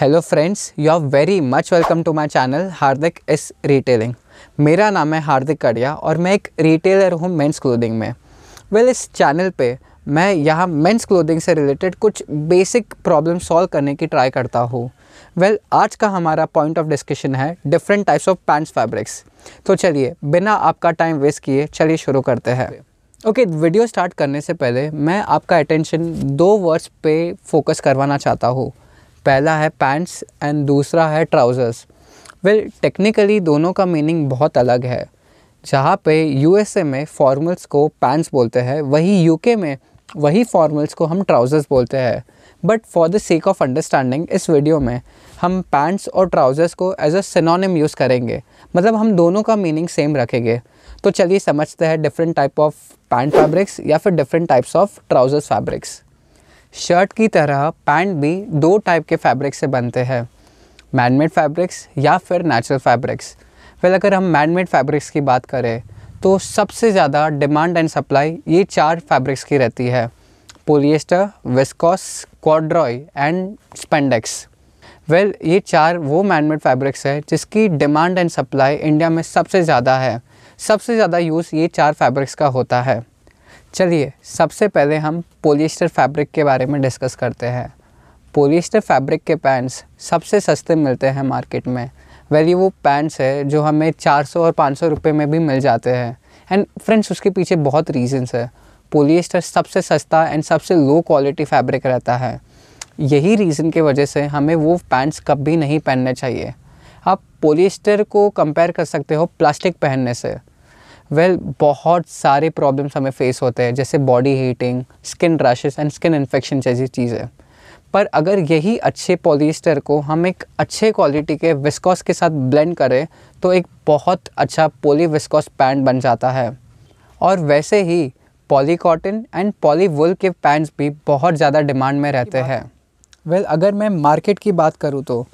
hello friends you are very much welcome to my channel Hardik इस retailing मेरा नाम है हार्दिक कड़िया और मैं एक रिटेलर हूँ मेंस क्लोथिंग में वेल well, इस चैनल पे मैं यहाँ मेंस क्लोथिंग से रिलेटेड कुछ बेसिक प्रॉब्लम सॉल्व करने की ट्राई करता हूँ वेल well, आज का हमारा पॉइंट ऑफ डिस्कशन है different types of pants fabrics तो चलिए बिना आपका टाइम वेस्ट किए चलिए शुरू करते हैं ओके okay, वीडियो स्टार्ट करने से पहले मैं आपका अटेंशन दो वर्ड्स पे फोकस करवाना चाहता हूँ पहला है पैंट्स एंड दूसरा है ट्राउज़र्स वेल टेक्निकली दोनों का मीनिंग बहुत अलग है जहाँ पे यूएसए में फॉर्मल्स को पैंट्स बोलते हैं वही यूके में वही फॉर्मल्स को हम ट्राउज़र्स बोलते हैं but for the sake of understanding इस वीडियो में हम पैंट्स और ट्राउज़र्स को एज अ सिनोनिम यूज़ करेंगे मतलब हम दोनों का मीनिंग सेम रखेंगे तो चलिए समझते हैं different type of pant fabrics या फिर different types of trousers fabrics shirt की तरह पैंट भी दो टाइप के फैब्रिक से बनते हैं मैनमेड फैब्रिक्स या फिर नेचुरल फैब्रिक्स वेल अगर हम मैनमेड फैब्रिक्स की बात करें तो सबसे ज़्यादा डिमांड एंड सप्लाई ये चार फैब्रिक्स की रहती है polyester viscose corduroy and spandex well ये चार वो मैनमेड फैब्रिक्स है जिसकी डिमांड एंड सप्लाई इंडिया में सबसे ज़्यादा है सबसे ज़्यादा यूज़ ये चार फैब्रिक्स का होता है चलिए सबसे पहले हम पोलिएस्टर फैब्रिक के बारे में डिस्कस करते हैं पोलिएस्टर फैब्रिक के पैंट्स सबसे सस्ते मिलते हैं मार्केट में वैली वो पैंट्स है जो हमें 400 और 500 रुपए में भी मिल जाते हैं एंड फ्रेंड्स उसके पीछे बहुत रीजंस है पोलिएस्टर सबसे सस्ता एंड सबसे लो क्वालिटी फैब्रिक रहता है यही रीज़न की वजह से हमें वो पैंट्स कभी नहीं पहनने चाहिए आप पोलिएस्टर को कंपेयर कर सकते हो प्लास्टिक पहनने से वेल well, बहुत सारे प्रॉब्लम्स हमें फेस होते हैं जैसे body heating skin rashes and skin infection जैसी चीज़ें पर अगर यही अच्छे पॉलिस्टर को हम एक अच्छे क्वालिटी के विस्कॉस के साथ ब्लेंड करें तो एक बहुत अच्छा पोली विस्कॉस पैंट बन जाता है और वैसे ही poly cotton and poly wool के पैंट्स भी बहुत ज़्यादा डिमांड में रहते हैं वेल well, अगर मैं मार्केट की बात करूँ तो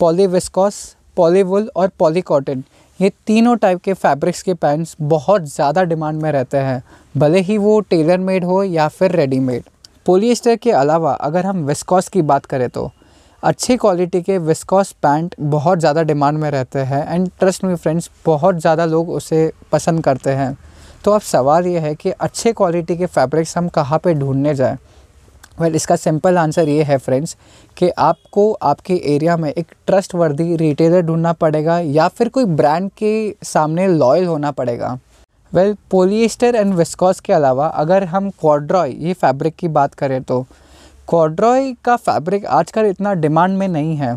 पॉली विस्कॉस पॉली वुल और पॉली कॉटन ये तीनों टाइप के फैब्रिक्स के पैंट्स बहुत ज़्यादा डिमांड में रहते हैं भले ही वो टेलर मेड हो या फिर रेडीमेड पोलिएस्टर के अलावा अगर हम विस्कॉस की बात करें तो अच्छी क्वालिटी के विस्कॉस पैंट बहुत ज़्यादा डिमांड में रहते हैं एंड ट्रस्ट मी फ्रेंड्स बहुत ज़्यादा लोग उसे पसंद करते हैं तो अब सवाल ये है कि अच्छे क्वालिटी के फैब्रिक्स हम कहाँ पे ढूंढने जाएँ वेल well, इसका सिंपल आंसर ये है फ्रेंड्स कि आपको आपके एरिया में एक ट्रस्ट वर्दी रिटेलर ढूंढना पड़ेगा या फिर कोई ब्रांड के सामने लॉयल होना पड़ेगा वेल पोलिएस्टर एंड विस्कॉस के अलावा अगर हम कॉड्रॉय ये फैब्रिक की बात करें तो कॉड्रॉय का फैब्रिक आजकल इतना डिमांड में नहीं है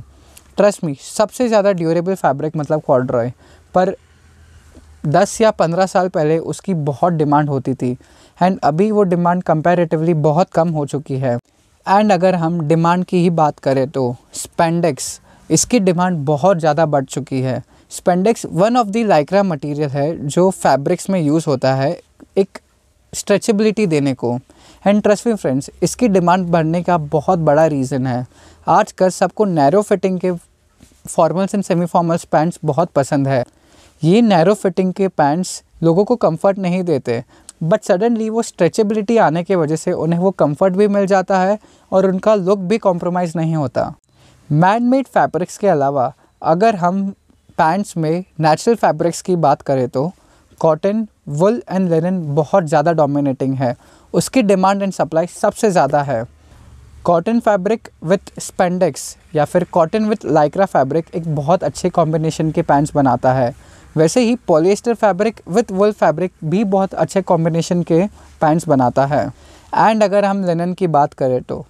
ट्रस्ट मी सबसे ज़्यादा ड्यूरेबल फैब्रिक मतलब कॉड्रॉय पर दस या पंद्रह साल पहले उसकी बहुत डिमांड होती थी एंड अभी वो डिमांड कंपेरेटिवली बहुत कम हो चुकी है एंड अगर हम डिमांड की ही बात करें तो स्पेंडेक्स इसकी डिमांड बहुत ज़्यादा बढ़ चुकी है spandex one of the Lycra material है जो फैब्रिक्स में यूज़ होता है एक स्ट्रेचबिलिटी देने को एंड ट्रस्ट मी फ्रेंड्स इसकी डिमांड बढ़ने का बहुत बड़ा रीज़न है आजकल सबको नैरो फिटिंग के formals and semi formals pants बहुत पसंद है ये नैरो फिटिंग के पैंट्स लोगों को कंफर्ट नहीं देते बट सडनली वो स्ट्रेचेबिलिटी आने की वजह से उन्हें वो कंफर्ट भी मिल जाता है और उनका लुक भी कॉम्प्रोमाइज़ नहीं होता मैन मेड फैब्रिक्स के अलावा अगर हम पैंट्स में नेचुरल फैब्रिक्स की बात करें तो कॉटन वुल एंड लिनन बहुत ज़्यादा डोमिनेटिंग है उसकी डिमांड एंड सप्लाई सबसे ज़्यादा है कॉटन फैब्रिक विथ स्पेंडेक्स या फिर कॉटन विथ लाइक्रा फैब्रिक एक बहुत अच्छे कॉम्बिनेशन के पैंट्स बनाता है वैसे ही polyester fabric with wool fabric भी बहुत अच्छे कॉम्बिनेशन के पैंट्स बनाता है एंड अगर हम लिनन की बात करें तो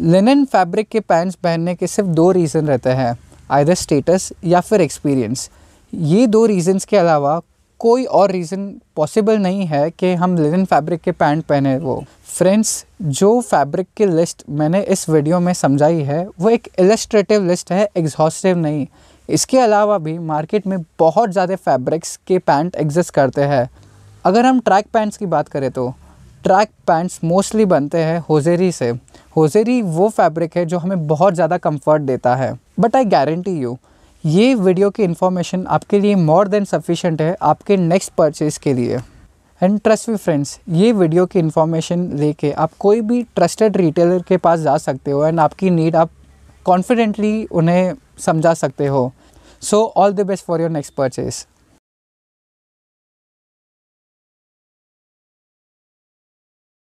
लिनन फैब्रिक के पैंट्स पहनने के सिर्फ दो रीज़न रहते हैं आयदर स्टेटस या फिर एक्सपीरियंस ये दो रीज़न्स के अलावा कोई और रीज़न पॉसिबल नहीं है कि हम लिनन फैब्रिक के पैंट पहने वो फ्रेंड्स जो फैब्रिक की लिस्ट मैंने इस वीडियो में समझाई है वो एक इलस्ट्रेटिव लिस्ट है एग्जॉस्टिव नहीं इसके अलावा भी मार्केट में बहुत ज़्यादा फैब्रिक्स के पैंट एग्जिस्ट करते हैं अगर हम ट्रैक पैंट्स की बात करें तो ट्रैक पैंट्स मोस्टली बनते हैं होजेरी से होजेरी वो फैब्रिक है जो हमें बहुत ज़्यादा कंफर्ट देता है बट आई गारंटी यू ये वीडियो की इन्फॉर्मेशन आपके लिए मोर देन सफिशेंट है आपके नेक्स्ट परचेज़ के लिए एंड ट्रस्ट वी फ्रेंड्स ये वीडियो की इन्फॉर्मेशन लेके आप कोई भी ट्रस्टेड रिटेलर के पास जा सकते हो एंड आपकी नीड आप कॉन्फिडेंटली उन्हें समझा सकते हो so all the best for your next purchase